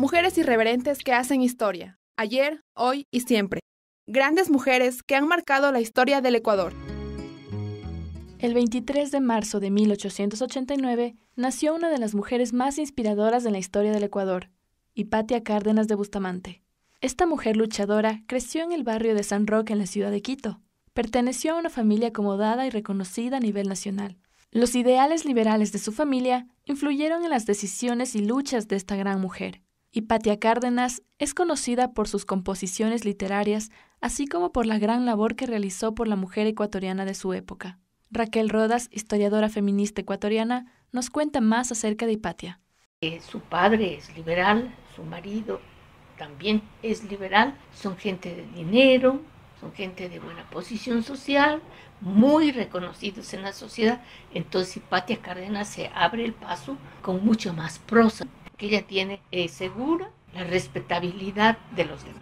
Mujeres irreverentes que hacen historia, ayer, hoy y siempre. Grandes mujeres que han marcado la historia del Ecuador. El 23 de marzo de 1889 nació una de las mujeres más inspiradoras de la historia del Ecuador, Hipatia Cárdenas de Bustamante. Esta mujer luchadora creció en el barrio de San Roque en la ciudad de Quito. Perteneció a una familia acomodada y reconocida a nivel nacional. Los ideales liberales de su familia influyeron en las decisiones y luchas de esta gran mujer. Hipatia Cárdenas es conocida por sus composiciones literarias, así como por la gran labor que realizó por la mujer ecuatoriana de su época. Raquel Rodas, historiadora feminista ecuatoriana, nos cuenta más acerca de Hipatia. su padre es liberal, su marido también es liberal, son gente de dinero, son gente de buena posición social, muy reconocidos en la sociedad. Entonces Hipatia Cárdenas se abre el paso con mucho más prosa que ella tiene eh, segura la respetabilidad de los demás.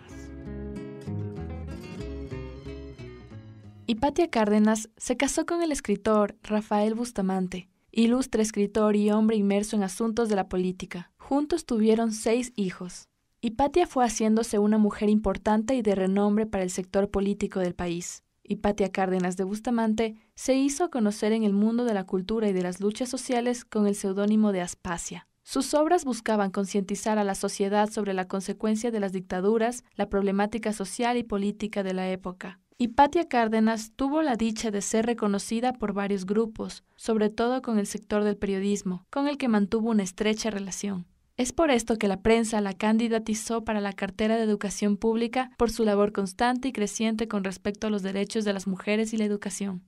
Hipatia Cárdenas se casó con el escritor Rafael Bustamante, ilustre escritor y hombre inmerso en asuntos de la política. Juntos tuvieron seis hijos. Hipatia fue haciéndose una mujer importante y de renombre para el sector político del país. Hipatia Cárdenas de Bustamante se hizo conocer en el mundo de la cultura y de las luchas sociales con el seudónimo de Aspasia. Sus obras buscaban concientizar a la sociedad sobre la consecuencia de las dictaduras, la problemática social y política de la época. Patia Cárdenas tuvo la dicha de ser reconocida por varios grupos, sobre todo con el sector del periodismo, con el que mantuvo una estrecha relación. Es por esto que la prensa la candidatizó para la cartera de educación pública por su labor constante y creciente con respecto a los derechos de las mujeres y la educación.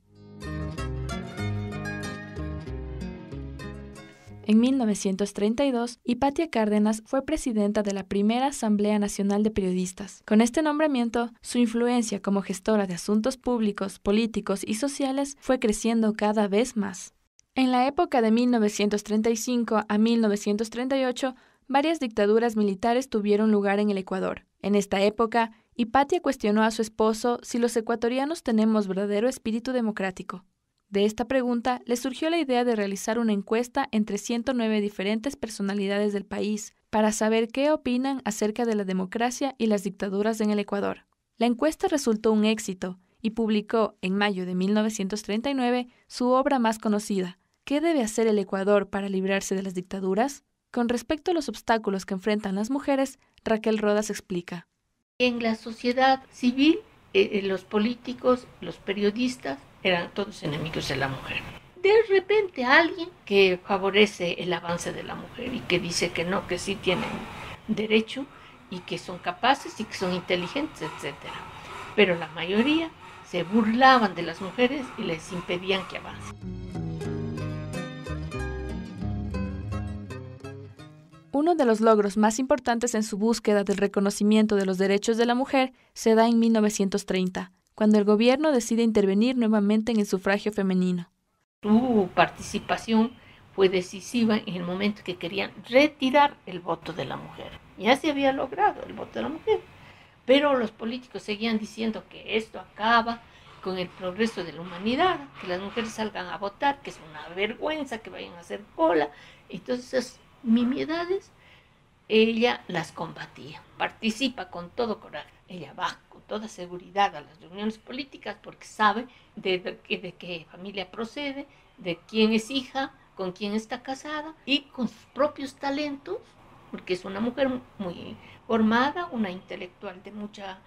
En 1932, Hipatia Cárdenas fue presidenta de la primera Asamblea Nacional de Periodistas. Con este nombramiento, su influencia como gestora de asuntos públicos, políticos y sociales fue creciendo cada vez más. En la época de 1935 a 1938, varias dictaduras militares tuvieron lugar en el Ecuador. En esta época, Hipatia cuestionó a su esposo si los ecuatorianos tenemos verdadero espíritu democrático. De esta pregunta le surgió la idea de realizar una encuesta entre 109 diferentes personalidades del país para saber qué opinan acerca de la democracia y las dictaduras en el Ecuador. La encuesta resultó un éxito y publicó en mayo de 1939 su obra más conocida, ¿Qué debe hacer el Ecuador para librarse de las dictaduras? Con respecto a los obstáculos que enfrentan las mujeres, Raquel Rodas explica. En la sociedad civil, eh, eh, los políticos, los periodistas, eran todos enemigos de la mujer. De repente alguien que favorece el avance de la mujer y que dice que no, que sí tienen derecho y que son capaces y que son inteligentes, etc. Pero la mayoría se burlaban de las mujeres y les impedían que avancen. Uno de los logros más importantes en su búsqueda del reconocimiento de los derechos de la mujer se da en 1930, cuando el gobierno decide intervenir nuevamente en el sufragio femenino. Su participación fue decisiva en el momento que querían retirar el voto de la mujer. Ya se había logrado el voto de la mujer, pero los políticos seguían diciendo que esto acaba con el progreso de la humanidad, que las mujeres salgan a votar, que es una vergüenza que vayan a hacer cola. Entonces, esas mimiedades ella las combatía. Participa con todo coraje. Ella va con toda seguridad a las reuniones políticas porque sabe de, qué familia procede, de quién es hija, con quién está casada y con sus propios talentos, porque es una mujer muy formada, una intelectual de mucha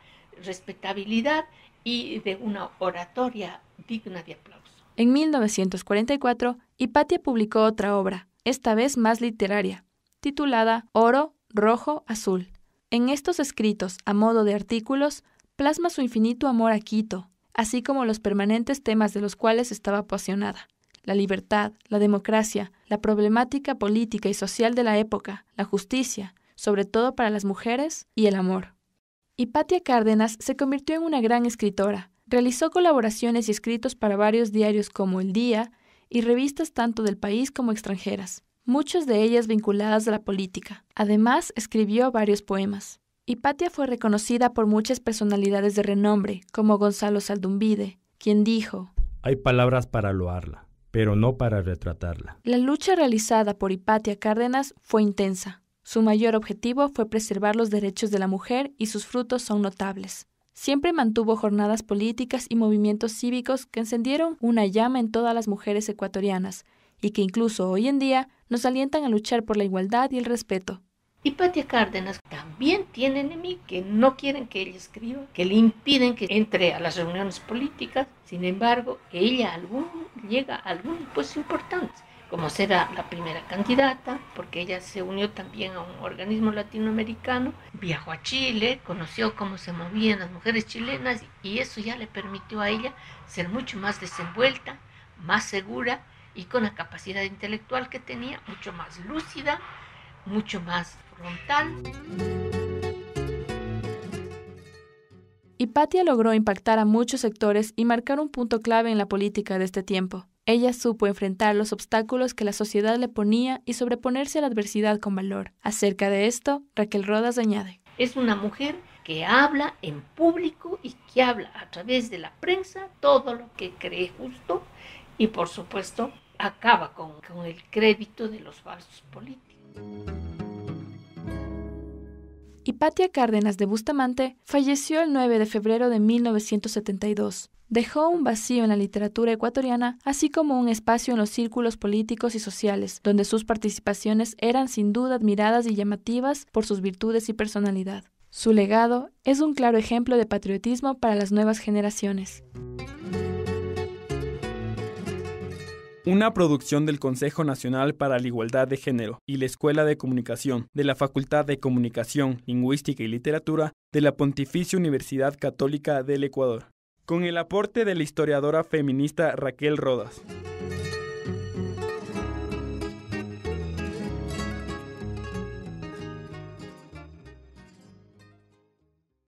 respetabilidad y de una oratoria digna de aplauso. En 1944, Hipatia publicó otra obra, esta vez más literaria, titulada Oro, rojo, azul. En estos escritos, a modo de artículos, plasma su infinito amor a Quito, así como los permanentes temas de los cuales estaba apasionada. La libertad, la democracia, la problemática política y social de la época, la justicia, sobre todo para las mujeres, y el amor. Hipatia Cárdenas se convirtió en una gran escritora. Realizó colaboraciones y escritos para varios diarios como El Día y revistas tanto del país como extranjeras muchas de ellas vinculadas a la política. Además, escribió varios poemas. Hipatia fue reconocida por muchas personalidades de renombre, como Gonzalo Saldumbide, quien dijo, Hay palabras para loarla, pero no para retratarla. La lucha realizada por Hipatia Cárdenas fue intensa. Su mayor objetivo fue preservar los derechos de la mujer y sus frutos son notables. Siempre mantuvo jornadas políticas y movimientos cívicos que encendieron una llama en todas las mujeres ecuatorianas y que incluso hoy en día nos alientan a luchar por la igualdad y el respeto. Y Patia Cárdenas también tiene enemigos que no quieren que ella escriba, que le impiden que entre a las reuniones políticas. Sin embargo, ella llega a algún puesto importante, como será la primera candidata, porque ella se unió también a un organismo latinoamericano, viajó a Chile, conoció cómo se movían las mujeres chilenas y eso ya le permitió a ella ser mucho más desenvuelta, más segura y con la capacidad intelectual que tenía, mucho más lúcida, mucho más frontal. Hipatia logró impactar a muchos sectores y marcar un punto clave en la política de este tiempo. Ella supo enfrentar los obstáculos que la sociedad le ponía y sobreponerse a la adversidad con valor. Acerca de esto, Raquel Rodas añade. Es una mujer que habla en público y que habla a través de la prensa todo lo que cree justo y por supuesto acaba con, el crédito de los falsos políticos. Hipatia Cárdenas de Bustamante falleció el 9 de febrero de 1972. Dejó un vacío en la literatura ecuatoriana, así como un espacio en los círculos políticos y sociales, donde sus participaciones eran sin duda admiradas y llamativas por sus virtudes y personalidad. Su legado es un claro ejemplo de patriotismo para las nuevas generaciones. una producción del Consejo Nacional para la Igualdad de Género y la Escuela de Comunicación de la Facultad de Comunicación, Lingüística y Literatura de la Pontificia Universidad Católica del Ecuador, con el aporte de la historiadora feminista Raquel Rodas.